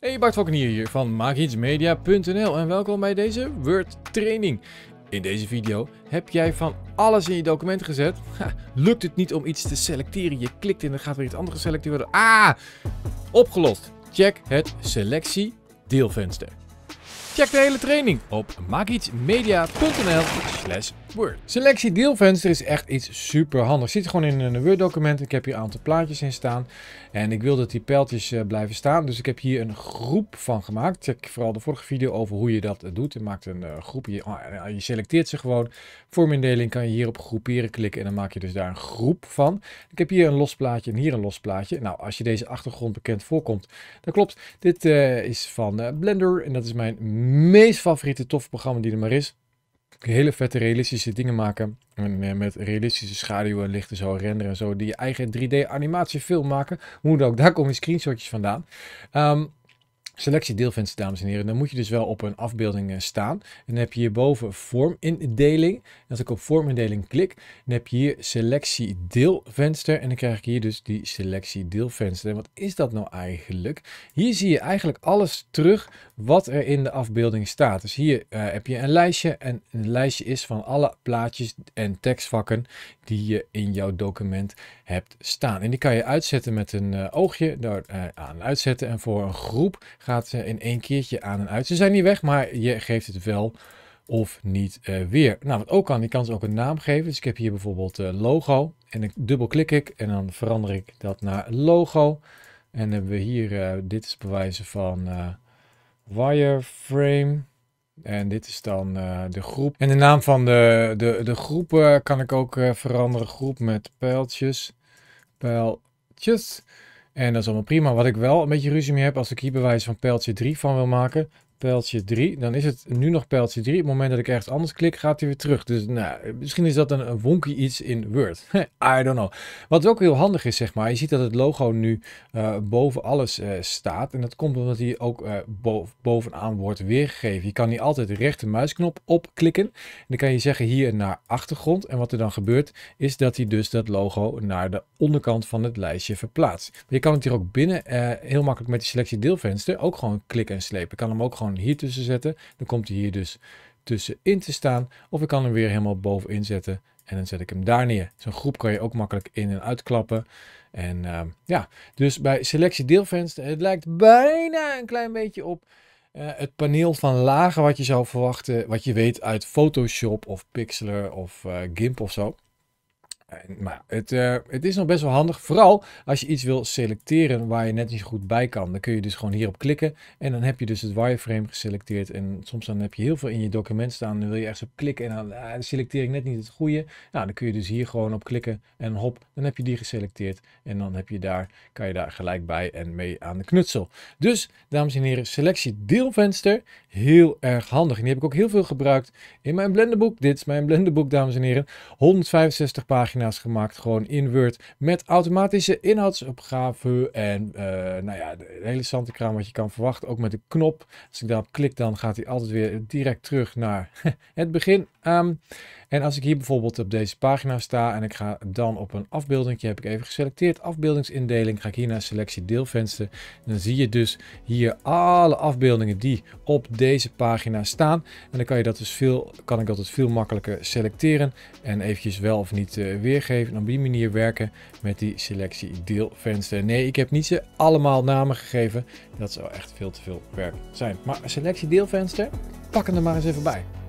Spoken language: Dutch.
Hey Bart Valkenier hier van maakietsmedia.nl en welkom bij deze Word training. In deze video heb jij van alles in je document gezet. lukt het niet om iets te selecteren? Je klikt en dan gaat weer iets anders geselecteerd worden. Ah! Opgelost. Check het selectie deelvenster. Check de hele training op maakietsmedia.nl slash Selectie deelvenster is echt iets super handigs. Zit gewoon in een Word document. Ik heb hier een aantal plaatjes in staan. En ik wil dat die pijltjes eh, blijven staan. Dus ik heb hier een groep van gemaakt. Check vooral de vorige video over hoe je dat eh, doet. Je maakt een eh, groep. Ah, je, selecteert ze gewoon. Vormindeling kan je hier op groeperen klikken. En dan maak je dus daar een groep van. Ik heb hier een los plaatje en hier een los plaatje. Nou, als je deze achtergrond bekend voorkomt, dat klopt. Dit is van Blender. En dat is mijn meest favoriete toffe programma die er maar is hele vette realistische dingen maken. En eh, met realistische schaduwen, lichten zo, renderen en zo. Die je eigen 3D animatiefilm maken. Hoe dan ook, daar komen screenshotjes vandaan. Ehm, Selectie-deelvenster dames en heren, dan moet je dus wel op een afbeelding eh, staan. En dan heb je hierboven vormindeling. als ik op vormindeling klik, dan heb je hier selectiedeelvenster. En dan krijg ik hier dus die selectiedeelvenster. En wat is dat nou eigenlijk? Hier zie je eigenlijk alles terug wat er in de afbeelding staat. Dus hier eh, heb je een lijstje en een lijstje is van alle plaatjes en tekstvakken die je in jouw document hebt staan. En die kan je uitzetten met een eh, oogje, daar aan uitzetten. En voor een groep gaat ze in één keertje aan en uit. Ze zijn niet weg, maar je geeft het wel of niet eh, weer. Nou, wat ook kan, je kan ze ook een naam geven. Dus ik heb hier bijvoorbeeld eh, logo en ik dubbelklik ik en dan verander ik dat naar logo. En dan hebben we hier, eh, dit is bewijzen van wireframe. En dit is dan de groep. En de naam van de, de, de groep kan ik ook veranderen. Groep met pijltjes. Pijltjes. En dat is allemaal prima. Wat ik wel een beetje ruzie mee heb als ik hier bewijs van pijltje 3 van wil maken, pijltje 3. Dan is het nu nog pijltje 3. Op het moment dat ik ergens anders klik, gaat hij weer terug. Dus nou, misschien is dat een, een wonky iets in Word. I don't know. Wat ook heel handig is, zeg maar. Je ziet dat het logo nu eh, boven alles eh, staat. En dat komt omdat hij ook eh, bovenaan wordt weergegeven. Je kan hier altijd de rechter muisknop opklikken. En dan kan je zeggen hier naar achtergrond. En wat er dan gebeurt, is dat hij dus dat logo naar de onderkant van het lijstje verplaatst. je kan het hier ook binnen heel makkelijk met die selectie deelvenster ook gewoon klikken en slepen. Je kan hem ook gewoon hier tussen zetten. Dan komt hij hier dus tussenin te staan. Of ik kan hem weer helemaal bovenin zetten. En dan zet ik hem daar neer. Zo'n groep kan je ook makkelijk in en uitklappen. En ehm, ja, dus bij selectie deelvenster, het lijkt bijna een klein beetje op eh, het paneel van lagen wat je zou verwachten. Wat je weet uit Photoshop of Pixlr of eh, GIMP of zo. Maar eh, nou, het, eh, het is nog best wel handig. Vooral als je iets wil selecteren waar je net niet zo goed bij kan. Dan kun je dus gewoon hierop klikken. En dan heb je dus het wireframe geselecteerd. En soms dan heb je heel veel in je document staan. Dan wil je ergens op klikken. En ah, dan selecteer ik net niet het goede. Nou, dan kun je dus hier gewoon op klikken. En hop, dan heb je die geselecteerd. En dan heb je daar, kan je daar gelijk bij en mee aan de knutsel. Dus, dames en heren, selectie deelvenster. Heel erg handig. En die heb ik ook heel veel gebruikt in mijn blenderboek. Dit is mijn blenderboek, dames en heren. 165 pagina's gemaakt, gewoon in Word, met automatische inhoudsopgave en eh, nou ja, de hele zantekraam wat je kan verwachten, ook met een knop. Als ik daarop klik, dan gaat hij altijd weer direct terug naar het begin. Um, en als ik hier bijvoorbeeld op deze pagina sta en ik ga dan op een afbeelding, heb ik even geselecteerd, afbeeldingsindeling, ga ik hier naar selectie deelvenster. dan zie je dus hier alle afbeeldingen die op deze pagina staan. En dan kan, je dat dus veel, kan ik dat dus veel makkelijker selecteren en eventjes wel of niet eh, weergeven. En op die manier werken met die selectie deelvenster. Nee, ik heb niet ze allemaal namen gegeven. Dat zou echt veel te veel werk zijn. Maar selectie deelvenster, pak we er maar eens even bij.